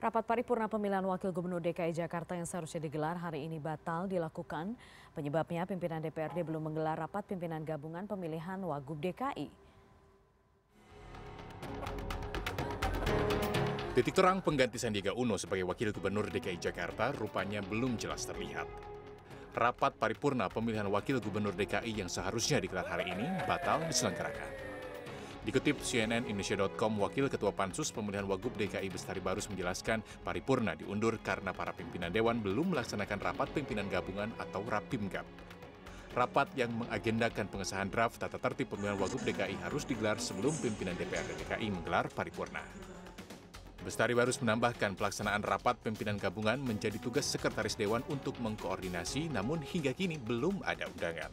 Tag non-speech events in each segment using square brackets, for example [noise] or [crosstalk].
Rapat paripurna pemilihan Wakil Gubernur DKI Jakarta yang seharusnya digelar hari ini batal dilakukan. Penyebabnya pimpinan DPRD belum menggelar rapat pimpinan gabungan pemilihan Wagub DKI. Titik terang pengganti Sandiaga Uno sebagai Wakil Gubernur DKI Jakarta rupanya belum jelas terlihat. Rapat paripurna pemilihan Wakil Gubernur DKI yang seharusnya digelar hari ini batal diselenggarakan. Dikutip CNN Indonesia.com, Wakil Ketua Pansus Pemilihan Wagub DKI Bestari Barus menjelaskan paripurna diundur karena para pimpinan Dewan belum melaksanakan rapat pimpinan gabungan atau rapimgab. Rapat yang mengagendakan pengesahan draft tata tertib pemilihan Wagub DKI harus digelar sebelum pimpinan DPRD DKI menggelar paripurna. Bestari Barus menambahkan pelaksanaan rapat pimpinan gabungan menjadi tugas sekretaris dewan untuk mengkoordinasi, namun hingga kini belum ada undangan.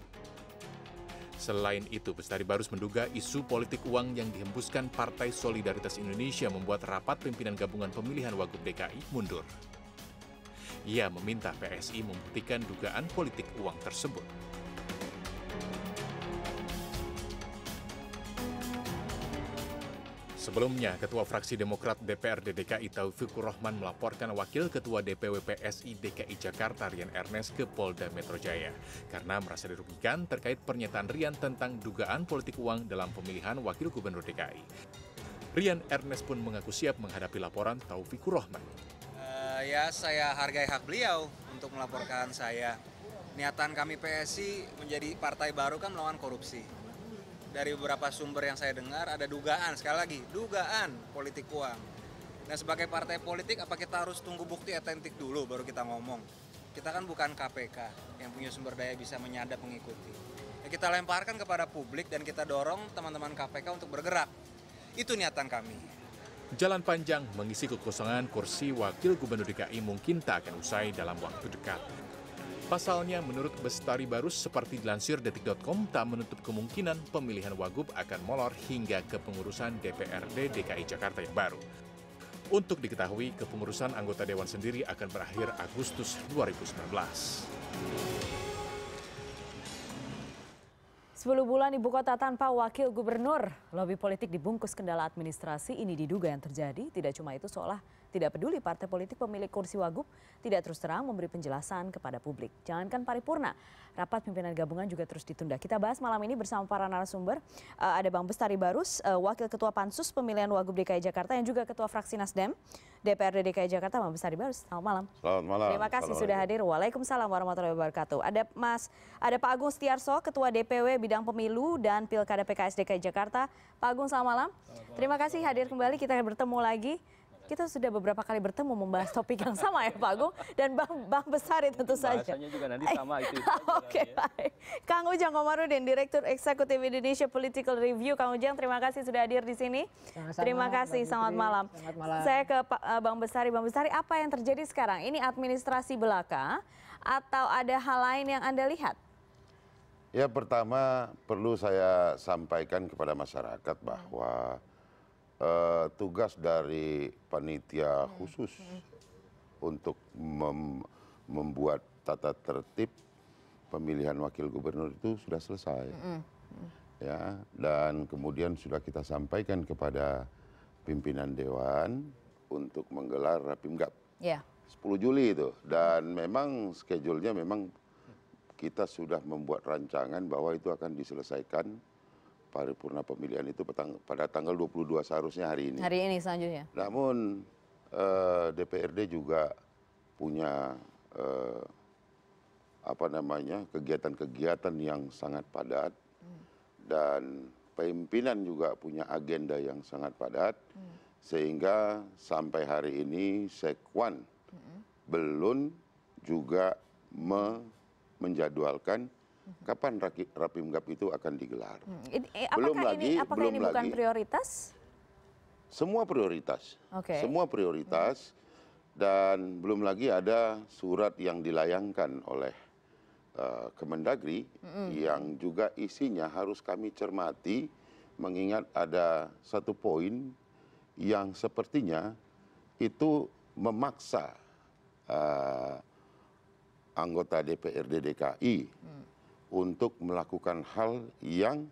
Selain itu, Bestari Barus menduga isu politik uang yang dihembuskan Partai Solidaritas Indonesia membuat rapat pimpinan gabungan pemilihan Wagub DKI mundur. Ia meminta PSI membuktikan dugaan politik uang tersebut. Sebelumnya, Ketua Fraksi Demokrat DPRD DKI Taufikur Rahman melaporkan Wakil Ketua DPW PSI DKI Jakarta Rian Ernest ke Polda Metro Jaya karena merasa dirugikan terkait pernyataan Rian tentang dugaan politik uang dalam pemilihan Wakil Gubernur DKI. Rian Ernest pun mengaku siap menghadapi laporan Taufikur Rahman. Uh, ya, saya hargai hak beliau untuk melaporkan saya. Niatan kami PSI menjadi partai baru kan melawan korupsi dari beberapa sumber yang saya dengar ada dugaan sekali lagi dugaan politik uang. Nah sebagai partai politik apa kita harus tunggu bukti otentik dulu baru kita ngomong? Kita kan bukan KPK yang punya sumber daya bisa menyadap mengikuti. Ya, kita lemparkan kepada publik dan kita dorong teman-teman KPK untuk bergerak. Itu niatan kami. Jalan panjang mengisi kekosongan kursi Wakil Gubernur DKI mungkin tak akan usai dalam waktu dekat. Pasalnya, menurut Bestari Barus, seperti dilansir detik.com, tak menutup kemungkinan pemilihan Wagub akan molor hingga kepengurusan DPRD DKI Jakarta yang baru. Untuk diketahui, kepengurusan anggota Dewan sendiri akan berakhir Agustus 2019. 10 bulan ibu kota tanpa wakil gubernur. lobby politik dibungkus kendala administrasi ini diduga yang terjadi. Tidak cuma itu, seolah tidak peduli partai politik pemilik kursi Wagub tidak terus terang memberi penjelasan kepada publik. Jangankan paripurna, rapat pimpinan gabungan juga terus ditunda. Kita bahas malam ini bersama para narasumber. Uh, ada Bang Bestari Barus, uh, Wakil Ketua Pansus Pemilihan Wagub DKI Jakarta yang juga Ketua Fraksi Nasdem DPRD DKI Jakarta, Bang Bestari Barus. Selamat malam. Selamat malam. Terima kasih Selamat sudah hadir. Waalaikumsalam warahmatullahi wabarakatuh. Ada Mas, ada Pak Agung Setiarso, Ketua DPW Bidang Pemilu dan Pilkada PKS DKI Jakarta. Pak Agung, selamat malam. Selamat malam. Terima kasih hadir kembali. Kita akan bertemu lagi. Kita sudah beberapa kali bertemu membahas topik yang sama ya Pak Agung dan Bang, Bang Besari ya, tentu saja. Bahasanya juga nanti sama itu. Oke, okay, ya. baik. Kang Ujang Komarudin, Direktur Eksekutif Indonesia Political Review. Kang Ujang, terima kasih sudah hadir di sini. sama terima kasih, selamat malam. selamat malam. Saya ke Pak, uh, Bang Besari. Bang Besari, apa yang terjadi sekarang? Ini administrasi belaka atau ada hal lain yang Anda lihat? Ya pertama perlu saya sampaikan kepada masyarakat bahwa hmm Eh, tugas dari panitia khusus untuk membuat tata tertib pemilihan wakil gubernur itu sudah selesai ya dan kemudian sudah kita sampaikan kepada pimpinan dewan untuk menggelar rapimgap yeah. Ya. 10 Juli itu dan memang schedule-nya memang kita sudah membuat rancangan bahwa itu akan diselesaikan paripurna pemilihan itu pada tanggal 22 seharusnya hari ini. Hari ini selanjutnya. Namun eh, DPRD juga punya eh, apa namanya kegiatan-kegiatan yang sangat padat hmm. dan pimpinan juga punya agenda yang sangat padat hmm. sehingga sampai hari ini Sekwan hmm. belum juga me menjadwalkan Mm-hmm. Kapan rapim gap itu akan digelar? Mm-hmm. Eh, apakah belum ini, lagi, apakah belum ini bukan lagi. prioritas? Semua prioritas. Okay. Semua prioritas mm-hmm. dan belum lagi ada surat yang dilayangkan oleh uh, Kemendagri mm yang juga isinya harus kami cermati mengingat ada satu poin yang sepertinya itu memaksa uh, anggota DPRD DKI mm untuk melakukan hal yang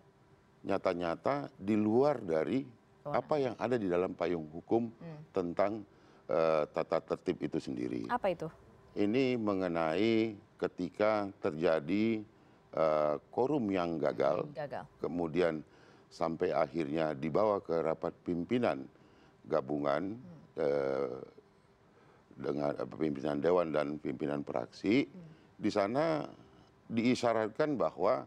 nyata nyata di luar dari apa yang ada di dalam payung hukum hmm. tentang eh, tata tertib itu sendiri. Apa itu? Ini mengenai ketika terjadi uh, eh, korum yang gagal, gagal, kemudian sampai akhirnya dibawa ke rapat pimpinan gabungan hmm. uh, dengan pimpinan dewan dan pimpinan praksi, hmm. di sana diisyaratkan bahwa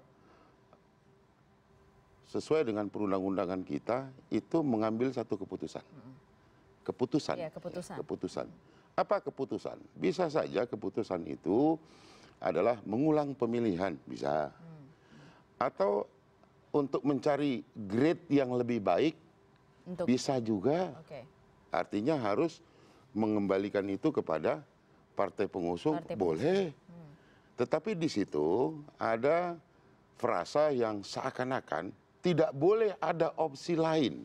sesuai dengan perundang undangan kita itu mengambil satu keputusan. Keputusan. Ya, keputusan. keputusan. Apa keputusan? Bisa saja keputusan itu adalah mengulang pemilihan, bisa. Hmm. Atau untuk mencari grade yang lebih baik, untuk. bisa juga. Okay. Artinya harus mengembalikan itu kepada partai pengusung, partai boleh tetapi di situ ada frasa yang seakan akan tidak boleh ada opsi lain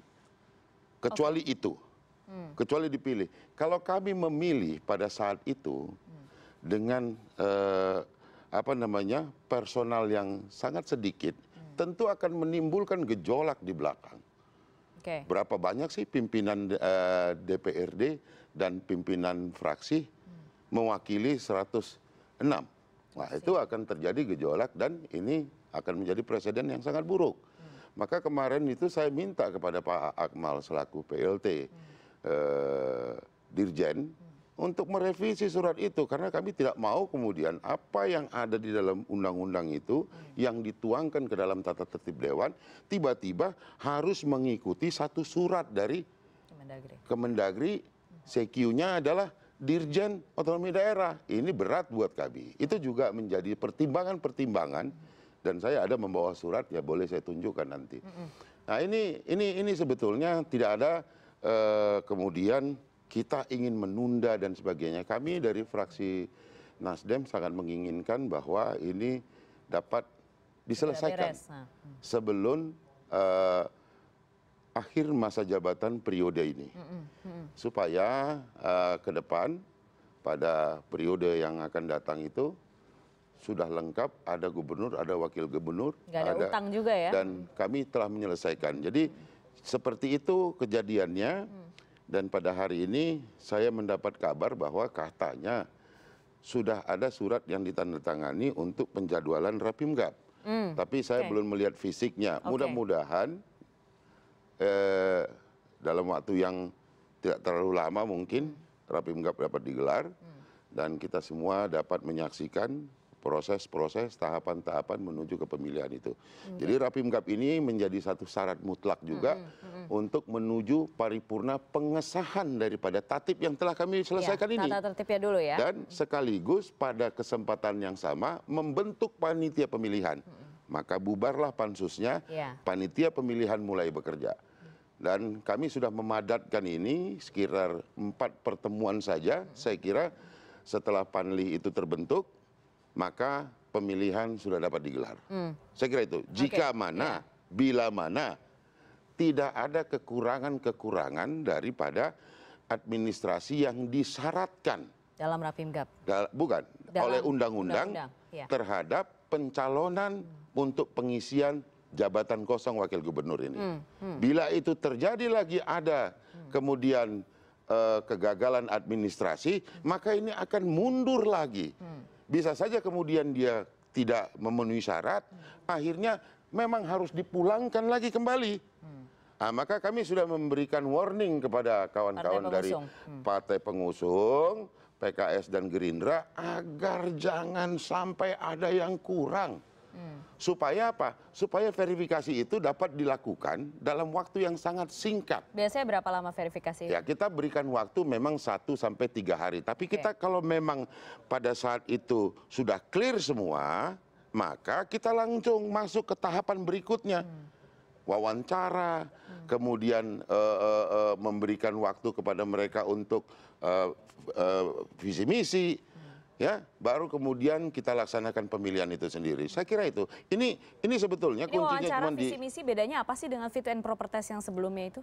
kecuali itu hmm. kecuali dipilih kalau kami memilih pada saat itu hmm. dengan eh, apa namanya personal yang sangat sedikit hmm. tentu akan menimbulkan gejolak di belakang okay. berapa banyak sih pimpinan eh, DPRD dan pimpinan fraksi mewakili 106 nah itu akan terjadi gejolak dan ini akan menjadi presiden yang sangat buruk hmm. maka kemarin itu saya minta kepada pak akmal selaku plt hmm. eh, dirjen hmm. untuk merevisi surat itu karena kami tidak mau kemudian apa yang ada di dalam undang-undang itu yang dituangkan ke dalam tata tertib dewan tiba-tiba harus mengikuti satu surat dari Kemendagri. Kemendagri CQ-nya adalah dirjen otonomi daerah ini berat buat kami itu juga menjadi pertimbangan pertimbangan dan saya ada membawa surat ya boleh saya tunjukkan nanti nah ini ini ini sebetulnya tidak ada eh, kemudian kita ingin menunda dan sebagainya kami dari fraksi Nasdem sangat menginginkan bahwa ini dapat diselesaikan nah. hmm. sebelum uh, akhir masa jabatan periode ini supaya eh, ke depan pada periode yang akan datang itu sudah lengkap ada gubernur ada wakil gubernur Gak ada, ada utang juga ya dan kami telah menyelesaikan jadi seperti itu kejadiannya mm. dan pada hari ini saya mendapat kabar bahwa katanya sudah ada surat yang ditandatangani untuk penjadwalan Rapimgap. Mm, Tapi saya okay. belum melihat fisiknya. Mudah-mudahan Eh, dalam waktu yang tidak terlalu lama mungkin rapim gap dapat digelar dan kita semua dapat menyaksikan proses-proses tahapan-tahapan menuju ke pemilihan itu. Hmm. Jadi rapim gap ini menjadi satu syarat mutlak juga hmm, hmm, untuk menuju paripurna pengesahan daripada tatip yang telah kami ya, selesaikan ya, ini. Tata tertibnya dulu ya. Dan sekaligus pada kesempatan yang sama membentuk panitia pemilihan. Hmm maka bubarlah pansusnya iya. panitia pemilihan mulai bekerja dan kami sudah memadatkan ini sekitar empat pertemuan saja saya kira setelah panli itu terbentuk maka pemilihan sudah dapat digelar hmm. saya kira itu jika mana iya. bila mana tidak ada kekurangan-kekurangan daripada administrasi yang disyaratkan dalam rapim gap bukan dalam oleh undang-undang iya. terhadap pencalonan untuk pengisian jabatan kosong wakil gubernur ini. Hmm, hmm. Bila itu terjadi lagi ada kemudian uh, kegagalan administrasi, maka ini akan mundur lagi. Hmm. Bisa saja kemudian dia tidak memenuhi syarat, akhirnya memang harus dipulangkan lagi kembali. Nah, maka kami sudah memberikan warning kepada kawan-kawan dari partai pengusung PKS dan Gerindra agar jangan sampai ada yang kurang. Hmm. Supaya apa? Supaya verifikasi itu dapat dilakukan dalam waktu yang sangat singkat. Biasanya berapa lama verifikasi? Ya, kita berikan waktu memang 1 sampai 3 hari. Tapi okay. kita kalau memang pada saat itu sudah clear semua, maka kita langsung masuk ke tahapan berikutnya. Hmm wawancara hmm. kemudian eh, eh, eh, memberikan waktu kepada mereka untuk visi misi hmm. ya baru kemudian kita laksanakan pemilihan itu sendiri saya kira itu ini ini sebetulnya kuncinya ini wawancara, cuma di visi misi bedanya apa sih dengan fit and proper test yang sebelumnya itu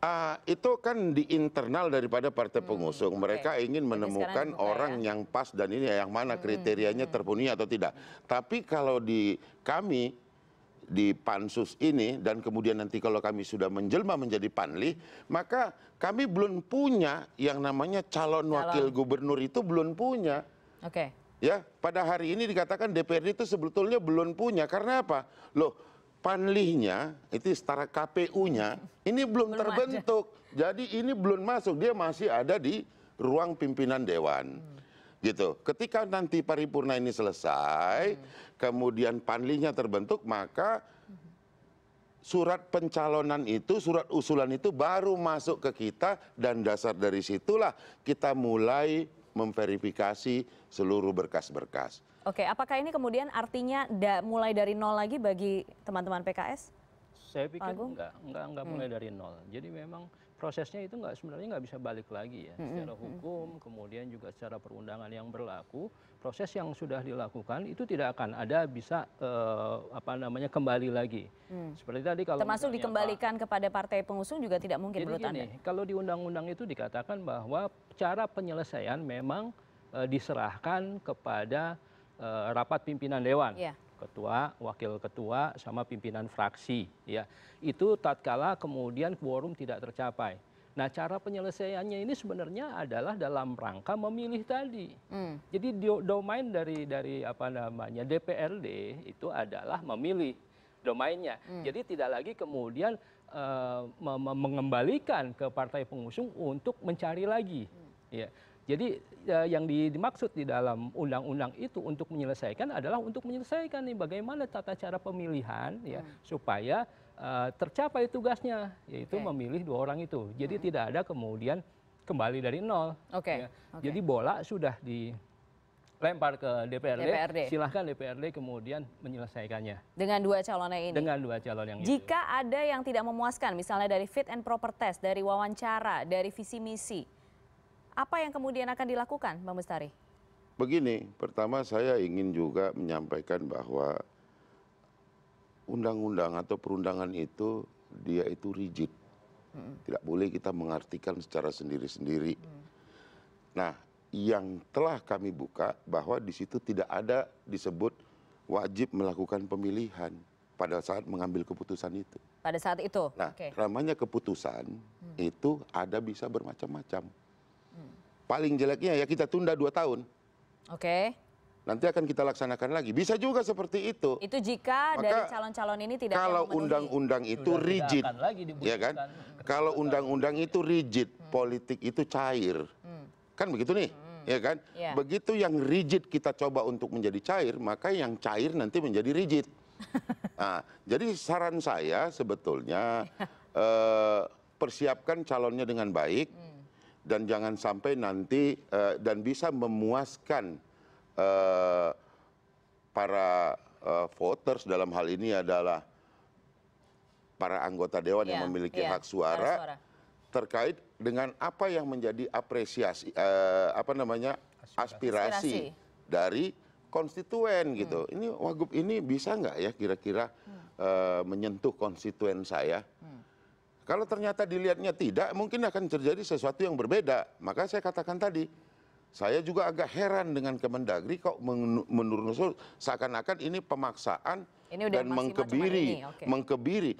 Uh, itu kan di internal daripada partai hmm, pengusung hmm, mereka ingin menemukan ya. orang ya. yang pas dan ini yang mana kriterianya hmm, terpenuhi atau tidak. Hmm. Tapi kalau di kami di pansus ini dan kemudian nanti kalau kami sudah menjelma menjadi panli maka kami belum punya yang namanya calon, calon. wakil gubernur itu belum punya. Oke. Okay. Ya, pada hari ini dikatakan DPRD itu sebetulnya belum punya karena apa? Loh, panlihnya itu setara KPU-nya ini belum, belum terbentuk. Aja. Jadi ini belum masuk, dia masih ada di ruang pimpinan dewan. Hmm gitu. Ketika nanti paripurna ini selesai, hmm. kemudian panlinya terbentuk, maka surat pencalonan itu, surat usulan itu baru masuk ke kita dan dasar dari situlah kita mulai memverifikasi seluruh berkas-berkas. Oke, apakah ini kemudian artinya da, mulai dari nol lagi bagi teman-teman PKS? Saya pikir Agung? enggak, enggak, enggak hmm. mulai dari nol. Jadi memang prosesnya itu nggak sebenarnya nggak bisa balik lagi ya secara hukum kemudian juga secara perundangan yang berlaku proses yang sudah dilakukan itu tidak akan ada bisa uh, apa namanya kembali lagi mm. seperti tadi kalau termasuk dikembalikan apa, kepada partai pengusung juga tidak mungkin jadi gini, anda ya? kalau di undang-undang itu dikatakan bahwa cara penyelesaian memang uh, diserahkan kepada uh, rapat pimpinan dewan yeah ketua, wakil ketua, sama pimpinan fraksi. Ya, itu tatkala kemudian quorum tidak tercapai. Nah, cara penyelesaiannya ini sebenarnya adalah dalam rangka memilih tadi. Hmm. Jadi domain dari dari apa namanya DPRD itu adalah memilih domainnya. Hmm. Jadi tidak lagi kemudian uh, mengembalikan ke partai pengusung untuk mencari lagi. Hmm. Ya jadi eh, yang dimaksud di dalam undang undang itu untuk menyelesaikan adalah untuk menyelesaikan nih bagaimana tata cara pemilihan ya hmm. supaya eh, tercapai tugasnya yaitu memilih dua orang itu jadi hmm. tidak ada kemudian kembali dari nol Oke. Ya. jadi bola sudah dilempar ke DPRD silahkan DPRD kemudian menyelesaikannya dengan dua calonnya ini dengan dua calon yang ini. jika ada yang tidak memuaskan misalnya dari fit and proper test dari wawancara dari visi misi apa yang kemudian akan dilakukan, Mbak Mustari? Begini, pertama saya ingin juga menyampaikan bahwa undang-undang atau perundangan itu dia itu rigid. Tidak boleh kita mengartikan secara sendiri-sendiri. Nah, yang telah kami buka bahwa di situ tidak ada disebut wajib melakukan pemilihan pada saat mengambil keputusan itu. Pada saat itu. Nah, okay. namanya keputusan mm. itu ada bisa bermacam-macam paling jeleknya ya kita tunda dua tahun. Oke. Okay. Nanti akan kita laksanakan lagi. Bisa juga seperti itu. Itu jika Maka, dari calon-calon ini tidak kalau undang-undang itu rigid, lagi ya kan? kalau undang-undang itu rigid, hmm. politik itu cair, hmm. kan begitu nih, hmm. ya kan? ya. Begitu yang rigid kita coba untuk menjadi cair, maka yang cair nanti menjadi rigid. [laughs] nah, jadi saran saya sebetulnya [laughs] eh, persiapkan calonnya dengan baik. Hmm dan jangan sampai nanti eh, dan bisa memuaskan eh, para eh, voters dalam hal ini adalah para anggota dewan yang iya, memiliki iya, hak suara terkait dengan apa yang menjadi apresiasi apa namanya aspirasi dari konstituen gitu. Hmm. Ini Wagub ini bisa nggak ya kira-kira hmm. menyentuh konstituen saya? Hmm. Kalau ternyata dilihatnya tidak, mungkin akan terjadi sesuatu yang berbeda. Maka saya katakan tadi, saya juga agak heran dengan Kemendagri kok menurut seakan-akan ini pemaksaan ini dan mengkebiri, Okay. mengkebiri.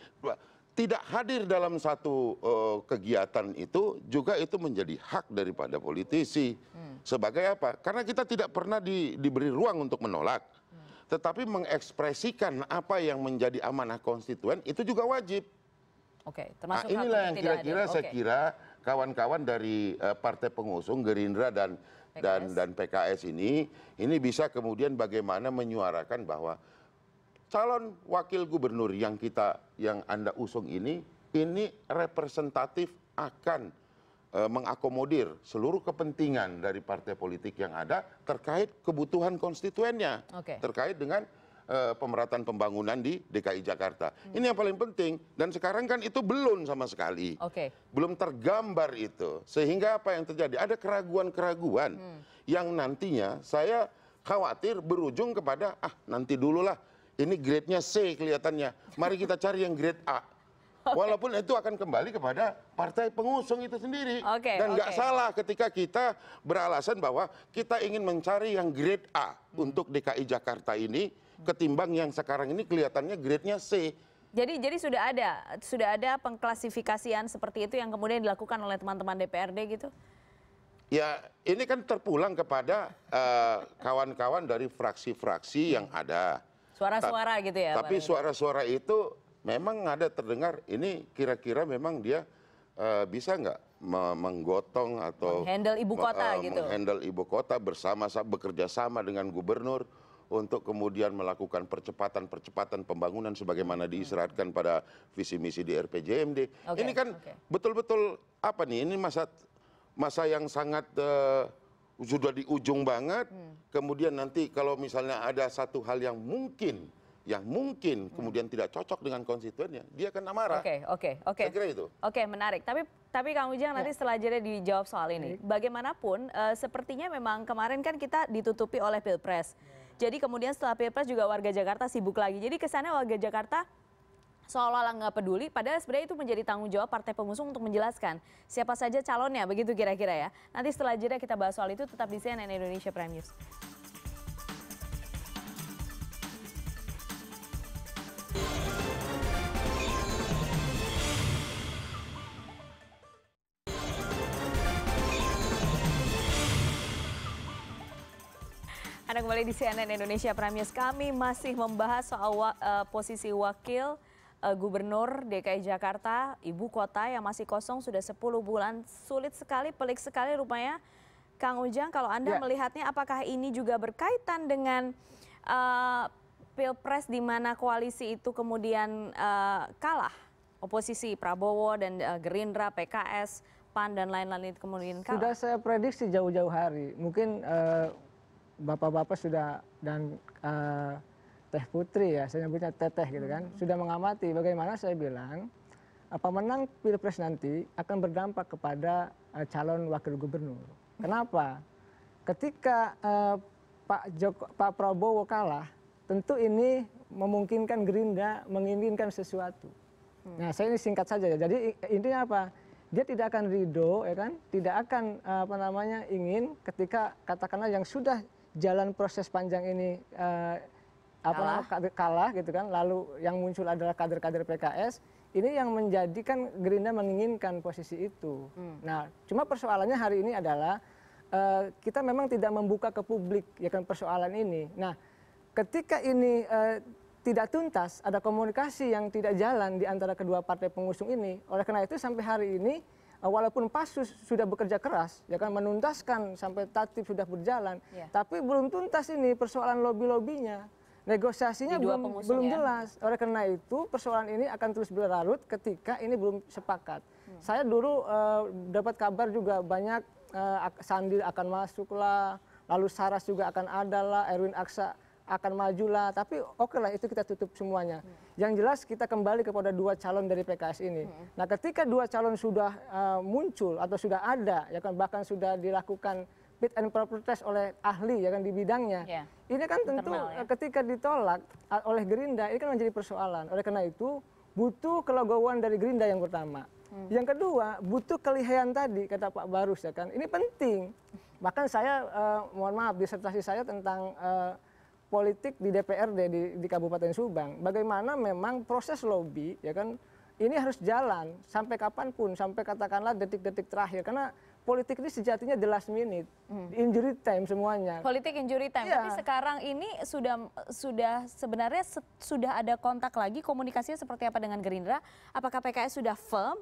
Tidak hadir dalam satu uh, kegiatan itu juga itu menjadi hak daripada politisi. Hmm. Sebagai apa? Karena kita tidak pernah di, diberi ruang untuk menolak. Hmm. Tetapi mengekspresikan apa yang menjadi amanah konstituen itu juga wajib nah inilah yang kira kira saya kira kawan kawan dari eh, partai pengusung gerindra dan pks ini ini bisa kemudian bagaimana menyuarakan bahwa calon wakil gubernur yang kita yang anda usung ini ini representatif akan eh, mengakomodir seluruh kepentingan dari partai politik yang ada terkait kebutuhan konstituennya terkait dengan Eh, pemerataan pembangunan di DKI Jakarta. Hmm. Ini yang paling penting dan sekarang kan itu belum sama sekali. Okay. Belum tergambar itu. Sehingga apa yang terjadi? Ada keraguan-keraguan hmm. yang nantinya saya khawatir berujung kepada ah nanti dululah. Ini grade-nya C kelihatannya. Mari kita [laughs] cari yang grade A. Okay. Walaupun itu akan kembali kepada partai pengusung itu sendiri. Okay, Dan nggak okay. salah ketika kita beralasan bahwa kita ingin mencari yang grade A hmm. untuk DKI Jakarta ini ketimbang yang sekarang ini kelihatannya grade-nya C. Jadi jadi sudah ada sudah ada pengklasifikasian seperti itu yang kemudian dilakukan oleh teman-teman DPRD gitu. Ya, ini kan terpulang kepada eh, kawan-kawan uh, dari fraksi-fraksi yang ada. Suara-suara gitu ya. Tapi suara-suara itu memang ada terdengar ini kira-kira memang dia uh, bisa nggak menggotong atau handle eh, gitu? ibu kota uh, gitu. Handle ibu kota bersama bekerja sama dengan gubernur untuk kemudian melakukan percepatan-percepatan pembangunan sebagaimana hmm, hmm. diisyaratkan pada visi misi di RPJMD. Okay. Ini kan betul-betul okay. apa nih? Ini masa masa yang sangat uh, sudah di ujung banget. Hmm. Kemudian nanti kalau misalnya ada satu hal yang mungkin yang mungkin hmm. kemudian tidak cocok dengan konstituennya, dia akan marah. Oke, okay, oke, okay, oke. Okay. Saya kira itu. Oke, okay, menarik. Tapi tapi Kang Ujang nanti ya. setelah jeda dijawab soal ini. Bagaimanapun, uh, sepertinya memang kemarin kan kita ditutupi oleh pilpres. Ya jadi kemudian setelah pilpres juga warga jakarta sibuk lagi jadi kesannya warga jakarta seolah olah nggak peduli padahal sebenarnya itu menjadi tanggung jawab partai pengusung untuk menjelaskan siapa saja calonnya begitu kira-kira ya nanti setelah jeda kita bahas soal itu tetap di CNN Indonesia Prime News Anda kembali di CNN Indonesia Prime News. Kami masih membahas soal wa, uh, posisi wakil uh, gubernur DKI Jakarta, ibu kota yang masih kosong sudah 10 bulan. Sulit sekali, pelik sekali rupanya. Kang Ujang, kalau Anda ya. melihatnya apakah ini juga berkaitan dengan uh, pilpres di mana koalisi itu kemudian uh, kalah? Oposisi Prabowo dan uh, Gerindra, PKS, PAN dan lain-lain kemudian kalah. Sudah saya prediksi jauh-jauh hari. Mungkin uh, bapak bapak sudah dan eh, teh putri ya saya nyebutnya teteh gitu kan hmm. sudah mengamati bagaimana saya bilang pemenang pilpres nanti akan berdampak kepada eh, calon wakil gubernur kenapa ketika eh, pak Joko, pak prabowo kalah tentu ini memungkinkan gerindra menginginkan sesuatu hmm. nah saya ini singkat saja ya jadi intinya apa dia tidak akan ridho ya kan tidak akan apa namanya ingin ketika katakanlah yang sudah jalan proses panjang ini eh, kalah gitu kan lalu yang muncul adalah kader kader pks ini yang menjadikan gerindra menginginkan posisi itu hmm. nah cuma persoalannya hari ini adalah eh, kita memang tidak membuka ke publik ya kan persoalan ini nah ketika ini eh, tidak tuntas ada komunikasi yang tidak jalan di antara kedua partai pengusung ini oleh karena itu sampai hari ini Eh, walaupun pasus sudah bekerja keras ya kan menuntaskan sampai tatip sudah berjalan iya. tapi belum tuntas ini persoalan lobby lobinya negosiasinya belum belum ya. jelas oleh karena itu persoalan ini akan terus berlarut ketika ini belum sepakat hmm. saya dulu uh, dapat kabar juga banyak uh, Sandi akan masuk lalu Saras juga akan ada lah Erwin Aksa akan maju lah tapi oke okay lah itu kita tutup semuanya yang jelas kita kembali kepada dua calon dari PKS ini nah ketika dua calon sudah uh, muncul atau sudah ada ya kan bahkan sudah dilakukan fit and proper test oleh ahli ya kan di bidangnya yeah. ini kan tentu Internal, ya. Eh, ketika ditolak oleh Gerindra ini kan menjadi persoalan oleh karena itu butuh kelogowan dari Gerindra yang pertama Hmm. Yang kedua, butuh kelihayan tadi kata Pak Barus ya kan. Ini penting. Bahkan saya uh, mohon maaf disertasi saya tentang uh, politik di DPRD di, di Kabupaten Subang. Bagaimana memang proses lobby ya kan ini harus jalan sampai kapanpun, sampai katakanlah detik-detik terakhir. Karena politik ini sejatinya the last minute, hmm. injury time semuanya. Politik injury time, ya. tapi sekarang ini sudah sudah sebenarnya se sudah ada kontak lagi komunikasinya seperti apa dengan Gerindra? Apakah PKS sudah firm?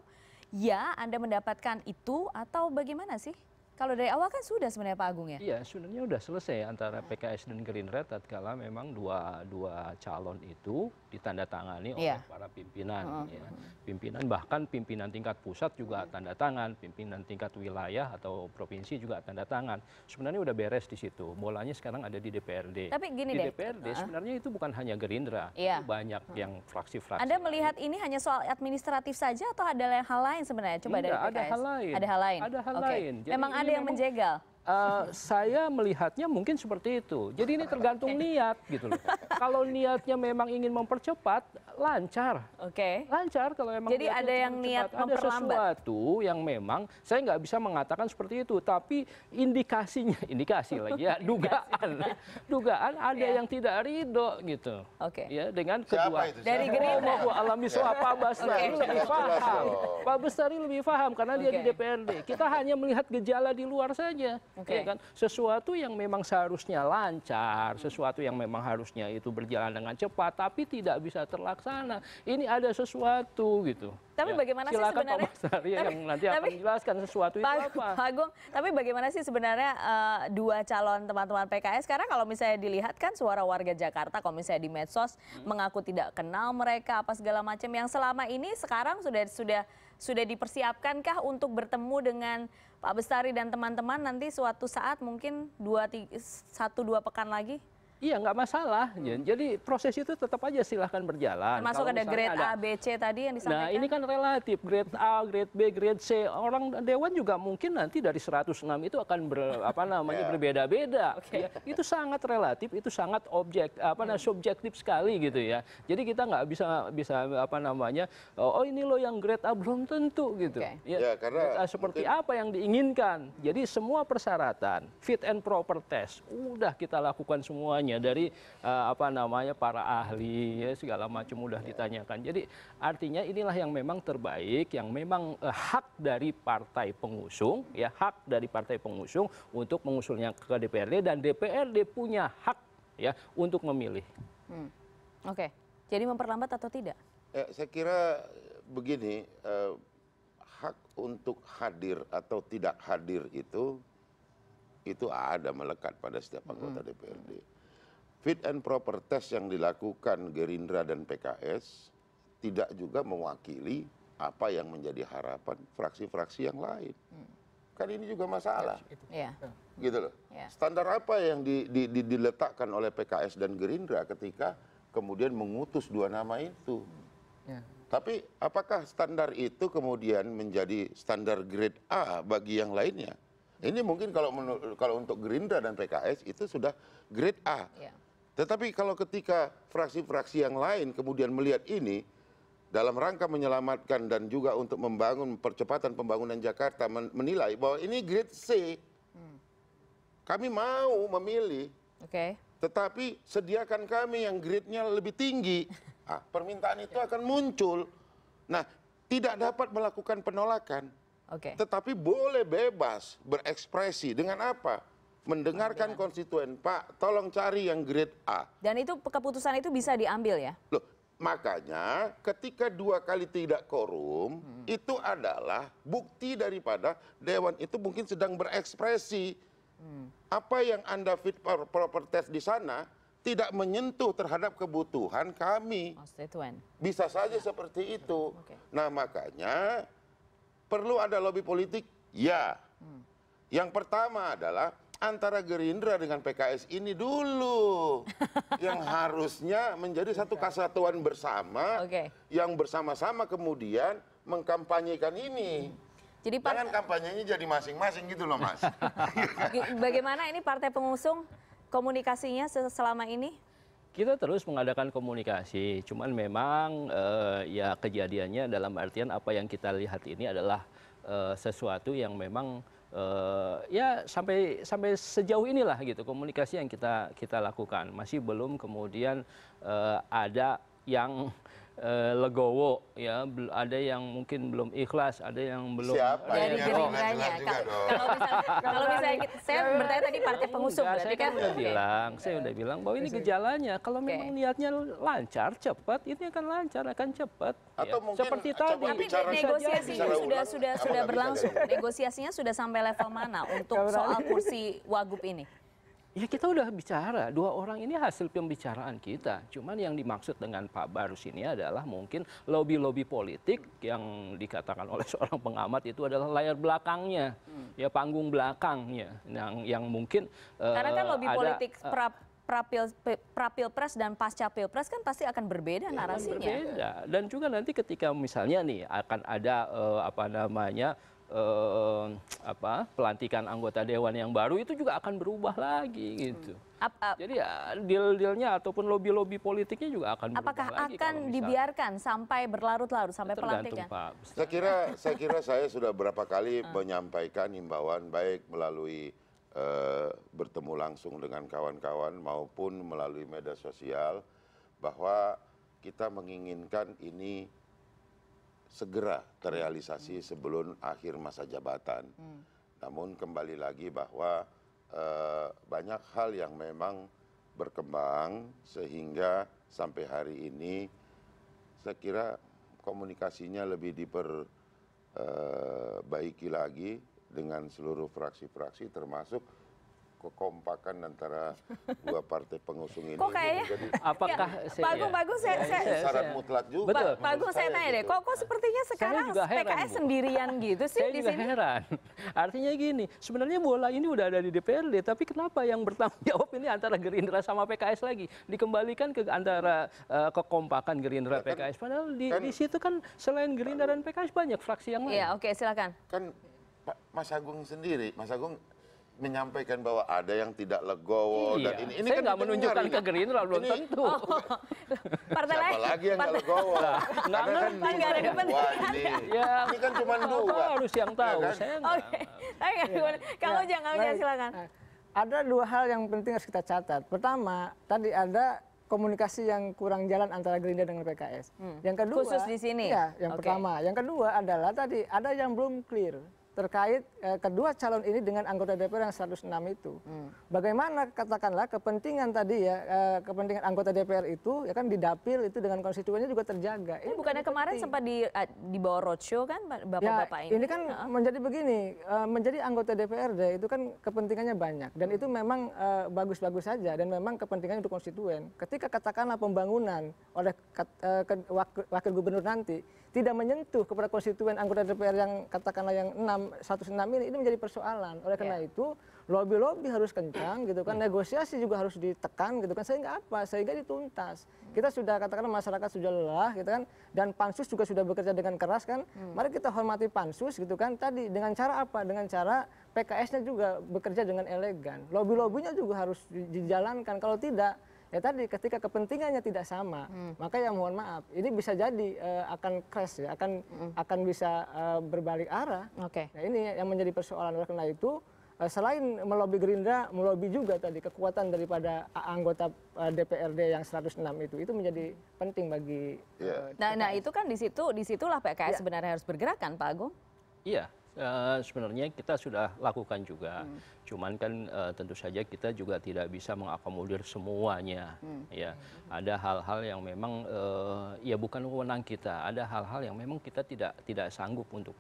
Ya, Anda mendapatkan itu atau bagaimana sih? Kalau dari awal kan sudah sebenarnya Pak Agung ya? Iya, sebenarnya sudah selesai antara PKS dan Gerindra tatkala memang dua dua calon itu ditandatangani oleh yeah. para pimpinan uh -huh. ya. Pimpinan bahkan pimpinan tingkat pusat juga uh iya. -huh. tanda tangan, pimpinan tingkat wilayah atau provinsi juga tanda tangan. Sebenarnya udah beres di situ. Bolanya sekarang ada di DPRD. Tapi gini di deh. DPRD uh -huh. sebenarnya itu bukan hanya Gerindra, yeah. itu iya. banyak uh -huh. yang fraksi-fraksi. Anda melihat ini hanya soal administratif saja atau ada hal lain sebenarnya? Coba Enggak, dari PKS. Ada hal lain. Ada hal lain. Ada hal okay. lain. memang ada ada yang menjegal Eh, saya melihatnya mungkin seperti itu. Jadi ini tergantung niat gitu loh. kalau niatnya memang ingin mempercepat, lancar. Oke. Okay. Lancar kalau memang Jadi ada yang niat ada memperlambat. Ada sesuatu yang memang saya nggak bisa mengatakan seperti itu, tapi indikasinya, [laughs] indikasi lagi ya, dugaan. dugaan ada yeah. yang tidak ridho gitu. Oke. Okay. Ya, dengan Siapa kedua. Itu? Siapa? Dari Gerindra. Oh, alami soal ya. Pak Bastari okay. lebih paham. Pak Bastari lebih paham karena dia di DPRD. Kita hanya melihat gejala di luar saja. Iya kan sesuatu yang memang seharusnya lancar sesuatu yang memang harusnya itu berjalan dengan cepat tapi tidak bisa terlaksana ini ada sesuatu gitu tapi ya, bagaimana sih sebenarnya yang nanti akan menjelaskan sesuatu itu apa Pak Agung tapi bagaimana sih sebenarnya uh, dua calon teman-teman PKS karena kalau misalnya dilihat kan suara warga Jakarta kalau misalnya di medsos hmm. mengaku tidak kenal mereka apa segala macam yang selama ini sekarang sudah sudah sudah dipersiapkankah untuk bertemu dengan Pak Bestari dan teman-teman nanti suatu saat mungkin dua, tiga, satu dua pekan lagi Iya nggak masalah. Hmm. Jadi proses itu tetap aja silahkan berjalan. Masuk Kalau ada grade ada, A, B, C tadi yang disampaikan. Nah ini kan relatif grade A, grade B, grade C. Orang dewan juga mungkin nanti dari 106 itu akan ber, [laughs] apa namanya yeah. berbeda-beda. Okay. Ya, itu sangat relatif, itu sangat objek apa hmm. subjektif sekali gitu ya. Jadi kita nggak bisa bisa apa namanya oh, oh ini loh yang grade A belum tentu gitu. Okay. Ya, ya karena A seperti mungkin... apa yang diinginkan. Jadi semua persyaratan fit and proper test udah kita lakukan semuanya semuanya dari uh, apa namanya para ahli ya, segala macam mudah ditanyakan. Jadi artinya inilah yang memang terbaik, yang memang uh, hak dari partai pengusung ya hak dari partai pengusung untuk mengusulnya ke DPRD dan DPRD punya hak ya untuk memilih. Hmm. Oke, okay. jadi memperlambat atau tidak? Ya, saya kira begini, eh, hak untuk hadir atau tidak hadir itu itu ada melekat pada setiap anggota hmm. DPRD fit and proper test yang dilakukan gerindra dan pks tidak juga mewakili apa yang menjadi harapan fraksi-fraksi yang lain. Hmm. Kan ini juga masalah. Iya, itu. Iya. Gitu loh. Ya. Standar apa yang di, di, di, diletakkan oleh PKS dan Gerindra ketika kemudian mengutus dua nama itu? Ya. Tapi apakah standar itu kemudian menjadi standar grade A bagi yang lainnya? Ini mungkin kalau kalau untuk Gerindra dan PKS itu sudah grade A. Ya tetapi kalau ketika fraksi fraksi yang lain kemudian melihat ini dalam rangka menyelamatkan dan juga untuk membangun percepatan pembangunan Jakarta menilai bahwa ini grade C kami mau memilih tetapi sediakan kami yang grade-nya lebih tinggi [laughs] ah, permintaan itu akan muncul nah tidak dapat melakukan penolakan tetapi boleh bebas berekspresi dengan apa mendengarkan konstituen pak tolong cari yang grade A dan itu keputusan itu bisa diambil ya loh makanya ketika dua kali tidak korum hmm. itu adalah bukti daripada dewan itu mungkin sedang berekspresi hmm. apa yang anda fit proper test di sana tidak menyentuh terhadap kebutuhan kami konstituen bisa saja ya. seperti itu okay. nah makanya perlu ada lobby politik ya hmm. yang pertama adalah antara Gerindra dengan PKS ini dulu [laughs] yang harusnya menjadi satu iya. kesatuan bersama okay. yang bersama-sama kemudian mengkampanyekan ini. Jadi part... Jangan kampanyenya jadi masing-masing gitu loh mas. [laughs] Bagaimana ini partai pengusung komunikasinya selama ini? Kita terus mengadakan komunikasi, cuman memang uh, ya kejadiannya dalam artian apa yang kita lihat ini adalah uh, sesuatu yang memang Eh, ya sampai sampai sejauh inilah gitu komunikasi yang kita lakukan masih belum kemudian eh, ada yang eh, legowo ya ada yang mungkin belum ikhlas ada yang belum Siapa yang kalau misalnya kalau misalnya saya bertanya tadi partai pengusung kan udah bilang saya udah bilang bahwa ini gejalanya kalau memang niatnya lancar cepat ini akan lancar akan cepat atau ya, mungkin seperti tadi tapi negosiasinya sudah sudah sudah berlangsung negosiasinya sudah sampai level mana untuk soal kursi wagub ini Ya kita udah bicara, dua orang ini hasil pembicaraan kita. Cuman yang dimaksud dengan Pak Barus ini adalah mungkin lobby-lobby politik yang dikatakan oleh [laughs] seorang pengamat itu adalah layar belakangnya. Hmm. Ya panggung belakangnya yang yang mungkin eh, Karena kan lobby ada, politik eh, pra prapil prapilpres dan pasca pilpres kan pasti akan berbeda ya, narasinya. berbeda. Dan juga nanti ketika misalnya nih akan ada uh, apa namanya eh, [tsk] apa, pelantikan anggota dewan yang baru itu juga akan berubah lagi hmm. gitu. Ap, ap, Jadi ya, deal-dealnya ataupun lobby-lobby politiknya juga akan berubah apakah lagi. Apakah akan dibiarkan sampai berlarut-larut sampai pelantikan? Saya kira saya kira saya sudah berapa kali hmm. menyampaikan himbauan baik melalui eh, bertemu langsung dengan kawan-kawan maupun melalui media sosial bahwa kita menginginkan ini segera terrealisasi sebelum akhir masa jabatan. Namun kembali lagi bahwa eh, banyak hal yang memang berkembang sehingga sampai hari ini saya kira komunikasinya lebih diperbaiki eh, lagi dengan seluruh fraksi-fraksi termasuk kekompakan antara dua partai pengusung ini. Kok kayaknya? [laughs] Apakah ya, bagus Pak saya, saya, iya, saya, iya, syarat iya. mutlak juga. Betul. Pak saya, saya deh, gitu. kok, kok sepertinya sekarang PKS sendirian gitu sih saya di juga heran. Artinya gini, sebenarnya bola ini udah ada di DPRD, tapi kenapa yang bertanggung jawab ini antara Gerindra sama PKS lagi? Dikembalikan ke antara eh, kekompakan Gerindra ya, kan PKS. Padahal di, kan di situ kan selain Gerindra dan PKS banyak fraksi yang lain. Iya, oke, silakan. Kan Mas Agung sendiri, Mas Agung menyampaikan bahwa ada yang tidak legowo iya. dan ini ini saya kan menunjukkan ke Gerindra belum tentu. Oh. oh. Partai Siapa lagi yang nggak legowo? Nggak kan Nggak ada kepentingan. Kan ini, ya. ini kan cuma dua. harus yang iya tahu. Ya kan? Saya Oke. Okay. Oh, iya. iya. Kalau ya. jangan ya, silakan. Nah, ada dua hal yang penting harus kita catat. Pertama, tadi ada komunikasi yang kurang jalan antara Gerindra dengan PKS. Hmm. Yang kedua khusus di sini. Ya, yang okay. pertama. Yang kedua adalah tadi ada yang belum clear terkait eh, kedua calon ini dengan anggota DPR yang 106 itu. Hmm. Bagaimana katakanlah kepentingan tadi ya eh, kepentingan anggota DPR itu ya kan di dapil itu dengan konstituennya juga terjaga. Ini, eh, bukannya kemarin penting. sempat di eh, di bawah roadshow kan ya, bapak-bapak ya, ini. Ini kan uh. menjadi begini, uh, menjadi anggota DPRD itu kan kepentingannya banyak dan hmm. itu memang eh, bagus-bagus uh, saja dan memang kepentingannya untuk konstituen. Ketika katakanlah pembangunan oleh kat, ke, wakil, wakil gubernur nanti tidak menyentuh kepada konstituen anggota DPR yang katakanlah yang 6 106 ini ini menjadi persoalan. Oleh karena yeah. itu, lobby-lobby harus kencang gitu kan. Hmm. Negosiasi juga harus ditekan gitu kan sehingga apa? Sehingga dituntas. Kita sudah katakanlah masyarakat sudah lelah gitu kan dan pansus juga sudah bekerja dengan keras kan. Hmm. Mari kita hormati pansus gitu kan. Tadi dengan cara apa? Dengan cara PKS-nya juga bekerja dengan elegan. Lobby-lobbynya juga harus dijalankan. Kalau tidak ya tadi ketika kepentingannya tidak sama hmm. maka ya mohon maaf ini bisa jadi uh, akan crash ya akan hmm. akan bisa uh, berbalik arah okay. nah ini yang menjadi persoalan oleh karena itu uh, selain melobi Gerindra melobi juga tadi kekuatan daripada anggota uh, DPRD yang 106 itu itu menjadi penting bagi yeah. Iya. uh, nah nah itu kan di situ di situlah PKS yeah. sebenarnya harus bergerak kan Pak Agung iya Eh, sebenarnya kita sudah lakukan juga. Hmm. Cuman kan eh, tentu saja kita juga tidak bisa mengakomodir semuanya. Hmm. Ya, ada hal-hal yang memang eh, ya bukan wewenang kita. Ada hal-hal yang memang kita tidak tidak sanggup untuk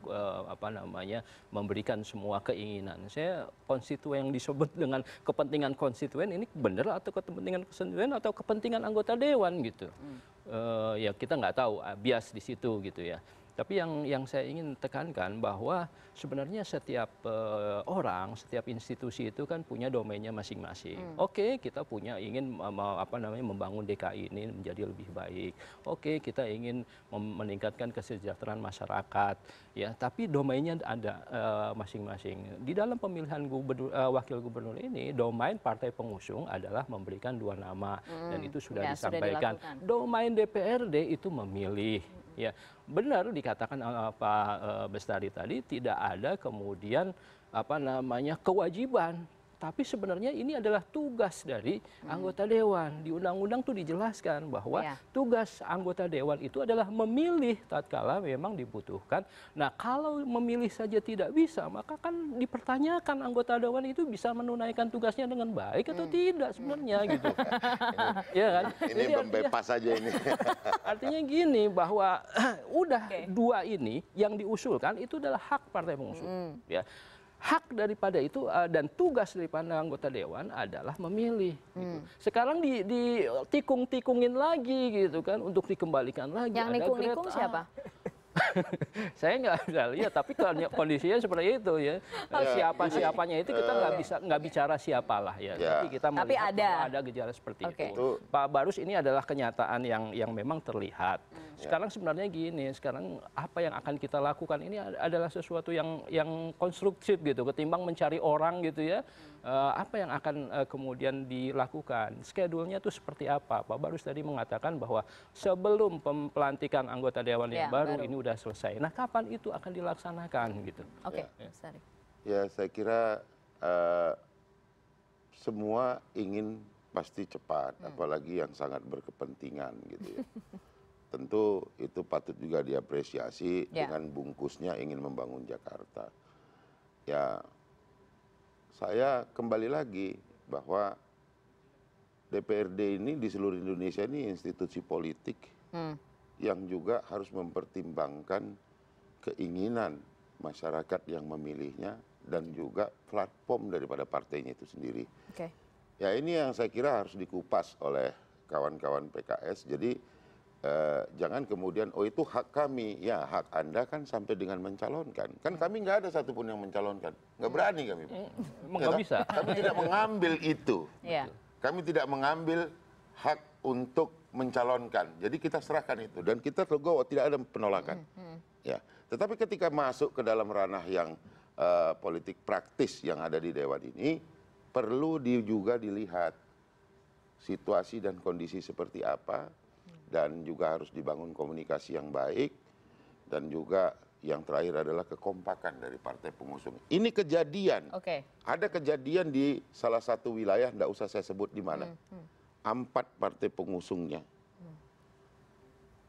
apa namanya memberikan semua keinginan. Saya konstituen yang disebut dengan kepentingan konstituen ini benar atau kepentingan konstituen atau kepentingan anggota dewan gitu. Hmm. ya kita nggak tahu ah, bias di situ gitu ya tapi yang yang saya ingin tekankan bahwa sebenarnya setiap eh, orang setiap institusi itu kan punya domainnya masing masing hmm. oke kita punya ingin apa namanya membangun dki ini menjadi lebih baik oke kita ingin meningkatkan kesejahteraan masyarakat ya tapi domainnya ada eh, masing masing di dalam pemilihan eh, wakil gubernur ini domain partai pengusung adalah memberikan dua nama dan hmm. itu sudah ya, disampaikan domain DPRD itu memilih ya benar dikatakan eh, eh, pak eh, bestari tadi tidak ada kemudian apa namanya kewajiban tapi sebenarnya ini adalah tugas dari hmm. anggota dewan. Di undang-undang itu dijelaskan bahwa ya. tugas anggota dewan itu adalah memilih tatkala memang dibutuhkan. Nah, kalau memilih saja tidak bisa, maka kan dipertanyakan anggota dewan itu bisa menunaikan tugasnya dengan baik atau hmm. tidak sebenarnya hmm. gitu. [laughs] ini, ya kan? Ini Jadi saja ini. [laughs] artinya gini bahwa [clears throat] udah okay. dua ini yang diusulkan itu adalah hak partai pengusul. Hmm. Ya hak daripada itu eh, dan tugas daripada anggota dewan adalah memilih gitu. Hmm. sekarang di, di eh, tikung tikungin lagi gitu kan untuk dikembalikan lagi yang nikung nikung siapa [laughs] [laughs] saya nggak bisa lihat tapi kondisinya seperti itu ya [laughs] siapa siapanya itu kita nggak bisa nggak bicara siapalah ya, ya. tapi kita melihat tapi ada. ada gejala seperti okay. itu Pak Barus ini adalah kenyataan yang yang memang terlihat hmm. sekarang sebenarnya gini sekarang apa yang akan kita lakukan ini adalah sesuatu yang yang konstruktif gitu ketimbang mencari orang gitu ya hmm. Eh, apa yang akan eh, kemudian dilakukan? Schedule-nya itu seperti apa? Pak Barus tadi mengatakan bahwa sebelum pelantikan anggota dewan yang ya, baru, baru ini udah selesai. Nah, kapan itu akan dilaksanakan gitu? Oke, okay. Ya, ya. Sorry. Ya, saya kira uh, semua ingin pasti cepat, hmm. apalagi yang sangat berkepentingan gitu ya. [laughs] Tentu itu patut juga diapresiasi yeah. dengan bungkusnya ingin membangun Jakarta. Ya, saya kembali lagi bahwa dprd ini di seluruh indonesia ini institusi politik hmm. yang juga harus mempertimbangkan keinginan masyarakat yang memilihnya dan juga platform daripada partainya itu sendiri. Okay. Ya ini yang saya kira harus dikupas oleh kawan-kawan PKS. Jadi Eh, jangan kemudian oh itu hak kami ya hak anda kan sampai dengan mencalonkan kan hmm. kami nggak ada satupun yang mencalonkan nggak hmm. berani kami hmm. ya nggak bisa kami tidak mengambil itu iya. kami tidak mengambil hak untuk mencalonkan jadi kita serahkan itu dan kita legowo tidak ada penolakan ya tetapi ketika masuk ke dalam ranah yang uh, politik praktis yang ada di dewan ini perlu di, juga dilihat situasi dan kondisi seperti apa dan juga harus dibangun komunikasi yang baik dan juga yang terakhir adalah kekompakan dari partai pengusung. Ini kejadian. Oke. Ada kejadian di salah satu wilayah, tidak usah saya sebut di mana. Hmm, hmm. Empat partai pengusungnya, hmm.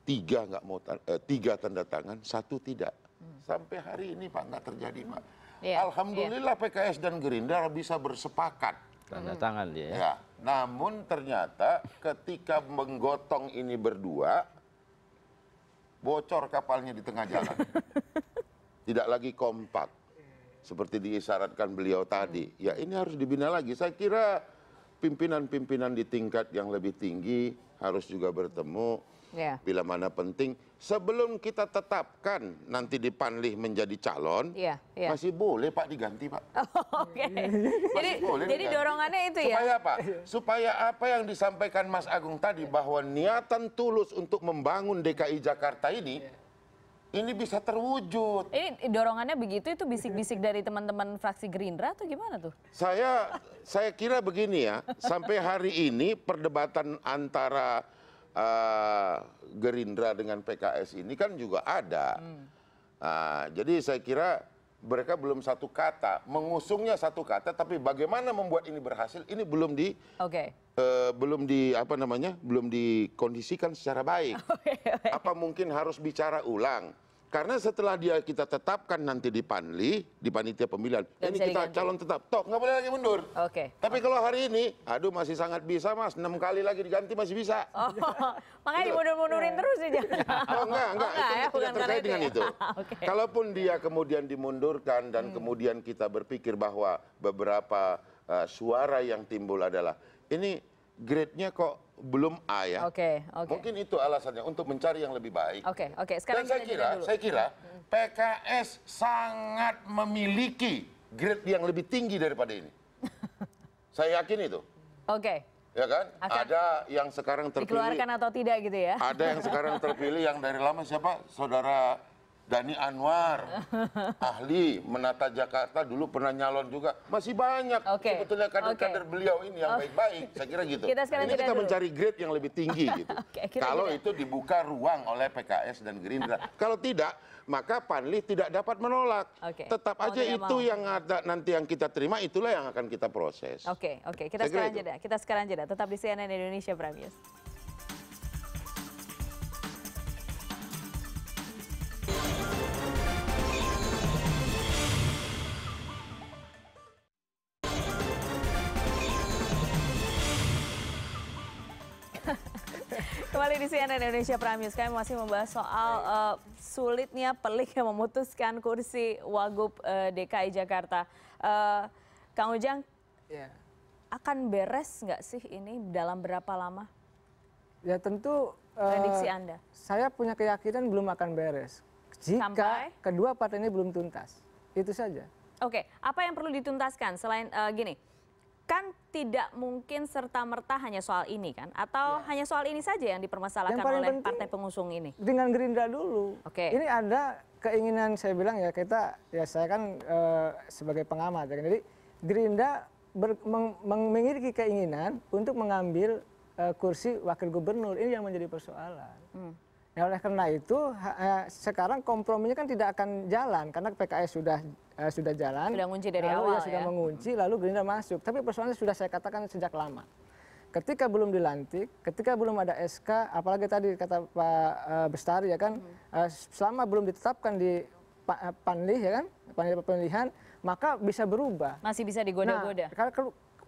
tiga nggak mau, eh, tiga tanda tangan, satu tidak. Hmm. Sampai hari ini pak nggak terjadi hmm. pak. Yeah, iya. Alhamdulillah yeah. PKS dan Gerindra bisa bersepakat. Tanda tangan dia. Ya. ya namun ternyata ketika menggotong ini berdua bocor kapalnya di tengah jalan [laughs] tidak lagi kompak seperti diisyaratkan beliau tadi ya ini harus dibina lagi saya kira pimpinan-pimpinan di tingkat yang lebih tinggi harus juga bertemu Ya. bila mana penting sebelum kita tetapkan nanti di panlih menjadi calon ya, ya. masih boleh pak diganti pak [laughs] hmm. jadi dorongannya itu ya supaya apa supaya apa yang disampaikan mas agung tadi bahwa niatan tulus untuk membangun dki jakarta ini ini bisa terwujud. Ini dorongannya begitu itu bisik-bisik dari teman-teman fraksi Gerindra atau gimana tuh? Saya saya kira begini ya, sampai hari ini perdebatan antara Eh, gerindra dengan pks ini kan juga ada hmm. nah, jadi saya kira mereka belum satu kata mengusungnya satu kata tapi bagaimana membuat ini berhasil ini belum di eh, belum di apa namanya belum dikondisikan secara baik [laughs] apa mungkin harus bicara ulang karena setelah dia kita tetapkan nanti di Panli, di panitia pemilihan, Dan ini kita diganti. calon tetap. Toh nggak boleh lagi mundur. Oke. Okay. Tapi kalau hari ini, aduh masih sangat bisa mas, enam kali lagi diganti masih bisa. Oh, [laughs] makanya gitu. dimundur-mundurin iya. terus aja. [laughs] Oh, enggak, enggak, oh, enggak, itu ya, tidak terkait itu dengan ya. itu. [laughs] okay. Kalaupun dia kemudian dimundurkan dan hmm. kemudian kita berpikir bahwa beberapa uh, suara yang timbul adalah ini grade-nya kok belum A ya. Oke, okay, okay. Mungkin itu alasannya untuk mencari yang lebih baik. Oke, okay, oke. Okay. Sekarang Dan saya kira, dulu. saya kira PKS sangat memiliki grade yang lebih tinggi daripada ini. [laughs] saya yakin itu. Oke. Okay. Ya kan? Akan ada yang sekarang terpilih. Dikeluarkan atau tidak gitu ya? Ada yang sekarang terpilih yang dari lama siapa? Saudara Dani Anwar, [laughs] ahli menata Jakarta dulu pernah nyalon juga. Masih banyak okay. sebetulnya kader-kader okay. beliau ini yang oh. baik-baik, saya kira gitu. Kita sekarang ini kita dulu. mencari grade yang lebih tinggi [laughs] gitu. okay, kita Kalau tidak. itu dibuka ruang oleh PKS dan Gerindra. [laughs] Kalau tidak, maka Panli tidak dapat menolak. Okay. Tetap mau aja itu mau. yang ada nanti yang kita terima itulah yang akan kita proses. Oke, okay, oke. Okay. Kita sekarang jeda. Kita sekarang jeda. Tetap di CNN Indonesia Prime News. di CNN Indonesia Prime News. Kami masih membahas soal uh, sulitnya pelik yang memutuskan kursi Wagub uh, eh, DKI Jakarta. Uh, Kang Ujang, yeah. akan beres nggak sih ini dalam berapa lama? Ya tentu prediksi uh, Anda? Saya punya keyakinan belum akan beres. Jika Sampai? kedua partai ini belum tuntas. Itu saja. Oke, okay. apa yang perlu dituntaskan selain uh, gini? kan tidak mungkin serta-merta hanya soal ini kan? Atau ya. hanya soal ini saja yang dipermasalahkan yang oleh penting, partai pengusung ini? Dengan Gerindra dulu. Oke. Okay. Ini ada keinginan saya bilang ya kita ya saya kan e, sebagai pengamat ya kan. Jadi Gerindra ber, meng, memiliki keinginan untuk mengambil e, kursi wakil gubernur ini yang menjadi persoalan. Hmm. Nah, oleh karena itu eh, sekarang komprominya kan tidak akan jalan karena PKS sudah Eh, sudah jalan. Sudah mengunci dari lalu awal ya. Sudah ya. mengunci, lalu Gerindra masuk. Tapi persoalannya sudah saya katakan sejak lama. Ketika belum dilantik, ketika belum ada SK, apalagi tadi kata Pak uh, Bestari ya kan, hmm. uh, selama belum ditetapkan di pa, uh, panlih ya kan, panlih pemilihan, maka bisa berubah. Masih bisa digoda-goda. Nah, ke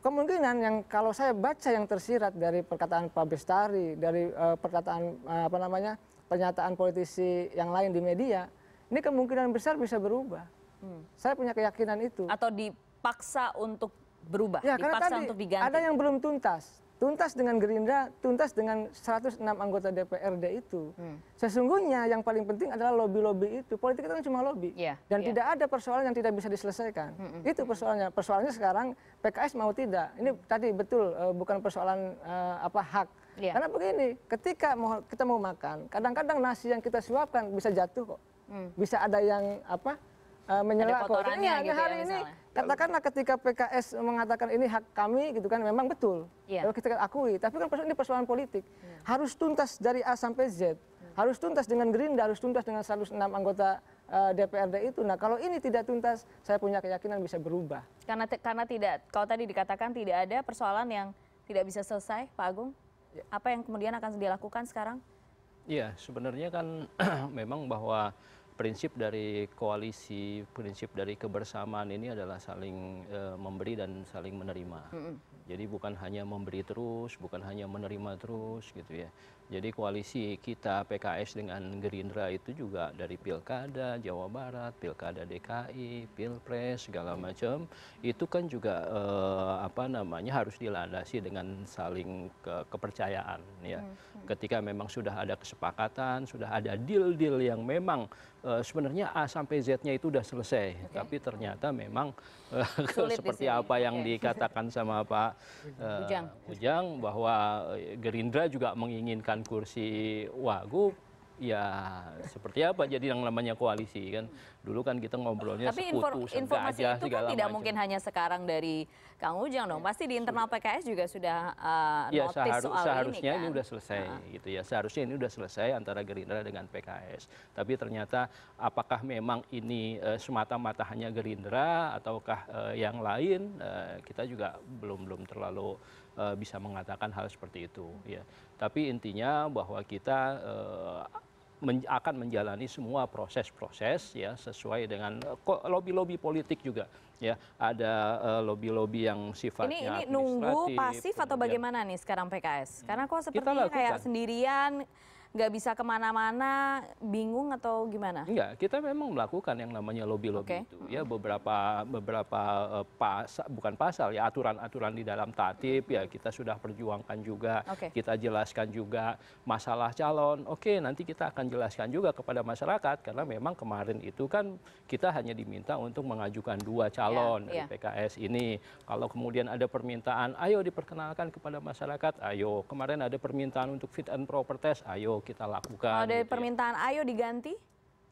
kemungkinan yang kalau saya baca yang tersirat dari perkataan Pak Bestari, dari uh, perkataan uh, apa namanya pernyataan politisi yang lain di media, ini kemungkinan besar bisa berubah. Saya punya keyakinan itu. Atau dipaksa untuk berubah, ya, dipaksa tadi untuk diganti. Ada yang belum tuntas. Tuntas dengan Gerindra, tuntas dengan 106 anggota DPRD itu. Hmm. Sesungguhnya yang paling penting adalah lobby-lobby itu. Politik itu kan cuma lobby. Yeah, Dan yeah. tidak ada persoalan yang tidak bisa diselesaikan. Hmm, hmm, itu persoalannya. Persoalannya sekarang PKS mau tidak. Ini tadi betul eh, bukan persoalan eh, apa hak. Yeah. Karena begini, ketika kita mau makan, kadang-kadang nasi yang kita suapkan bisa jatuh kok. Hmm. Bisa ada yang apa? Eh, menyela kok. Ya, gitu hari ya, ini katakanlah ketika PKS mengatakan ini hak kami gitu kan memang betul. Iya. kalau Kita akui, tapi kan ini persoalan politik. ya. Harus tuntas dari A sampai Z. ya. Harus tuntas dengan Gerindra, harus tuntas dengan 106 anggota DPRD eh, itu. Nah, kalau ini tidak tuntas, saya punya keyakinan bisa berubah. Karena karena tidak kalau tadi dikatakan tidak ada persoalan yang tidak bisa selesai, Pak Agung. Ya. Apa yang kemudian akan dilakukan sekarang? Iya, sebenarnya kan [clears throat] memang bahwa prinsip dari koalisi prinsip dari kebersamaan ini adalah saling eh, memberi dan saling menerima jadi bukan hanya memberi terus bukan hanya menerima terus gitu ya jadi koalisi kita pks dengan gerindra itu juga dari pilkada jawa barat pilkada dki pilpres segala macam itu kan juga eh, apa namanya harus dilandasi dengan saling ke kepercayaan ya hmm, hmm. ketika memang sudah ada kesepakatan sudah ada deal deal yang memang eh, sebenarnya a sampai z-nya itu sudah selesai okay. tapi ternyata memang eh, [laughs] seperti apa yang okay. dikatakan sama pak eh, Ujang. Ujang bahwa Gerindra juga menginginkan dengan kursi wagub ya seperti apa jadi yang namanya koalisi kan dulu kan kita ngobrolnya sekutu segajah kan segala macam Kang Ujang dong, iya, pasti di internal PKS juga sudah uh, eh, ya, seharu, soal ini, kan? seharusnya ini sudah kan? selesai uh. gitu ya. Seharusnya ini sudah selesai antara Gerindra dengan PKS. Tapi ternyata apakah memang ini uh, eh, semata-mata hanya Gerindra ataukah uh, yang lain uh, kita juga belum belum terlalu uh, bisa mengatakan hal seperti itu ya. Tapi intinya bahwa kita uh, men akan menjalani semua proses-proses ya sesuai dengan lobby-lobby politik juga ya ada eh, lobby lobby lobby yang sifatnya ini, ini nunggu pasif atau bagaimana nih sekarang PKS karena kok sepertinya kayak sendirian nggak bisa kemana-mana, bingung atau gimana? Iya kita memang melakukan yang namanya lobby lobby okay. itu. Ya beberapa beberapa uh, eh, pas bukan pasal ya aturan-aturan di dalam tatip ya kita sudah perjuangkan juga, okay. kita jelaskan juga masalah calon. Oke, okay, nanti kita akan jelaskan juga kepada masyarakat karena memang kemarin itu kan kita hanya diminta untuk mengajukan dua iya, calon yeah, yeah. PKS ini. Kalau kemudian ada permintaan, ayo diperkenalkan kepada masyarakat, ayo. Kemarin ada permintaan untuk fit and proper test, ayo kita lakukan. ada gitu ya. permintaan ya. ayo diganti?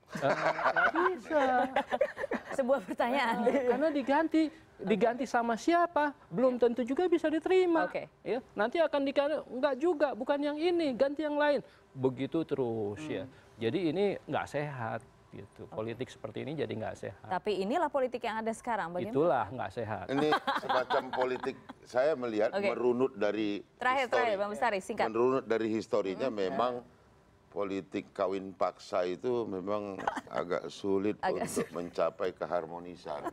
Uh, eh, bisa. Eh, eh. [laughs] Sebuah pertanyaan. Karena diganti, diganti sama siapa belum iya. tentu juga bisa diterima. Oke. Okay. Ya, nanti akan diganti enggak juga, bukan yang ini, ganti yang lain. Begitu terus ya. hmm. ya. Jadi ini enggak sehat gitu. Politik seperti ini jadi enggak sehat. Tapi inilah politik yang ada sekarang. Bagaimana? Itulah nggak sehat. Ini semacam politik saya melihat okay. merunut dari terakhir terakhir Bang Bestari singkat. Merunut dari historinya hmm. Ya. memang politik kawin paksa itu memang agak sulit agak untuk sulit. mencapai keharmonisan.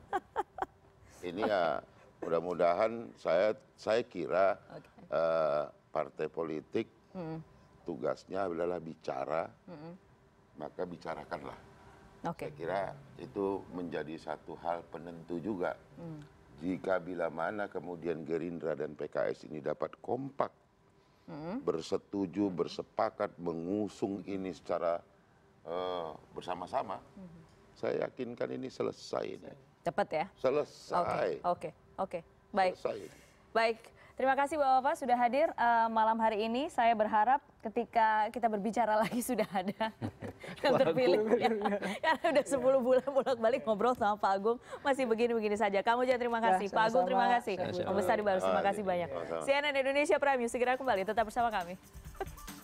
Ini ya mudah-mudahan saya saya kira okay. uh, eh, partai politik mm. tugasnya adalah bicara, mm maka bicarakanlah. Okay. Saya kira itu menjadi satu hal penentu juga. Mm. Jika bila mana kemudian Gerindra dan PKS ini dapat kompak Hmm? bersetuju bersepakat mengusung ini secara eh, bersama sama hmm. saya yakinkan ini selesai cepat ya selesai oke oke baik baik Terima kasih Bapak-Bapak sudah hadir uh, malam hari ini. Saya berharap ketika kita berbicara [laughs] lagi sudah ada [laughs] yang terpilih. Ya. [laughs] Karena udah 10 bulan bolak-balik ngobrol sama Pak Agung masih begini-begini saja. Kamu juga ya, terima kasih. Ya, Pak Agung terima kasih. Pembesar di baru terima kasih banyak. Sama. CNN Indonesia Prime News segera kembali tetap bersama kami.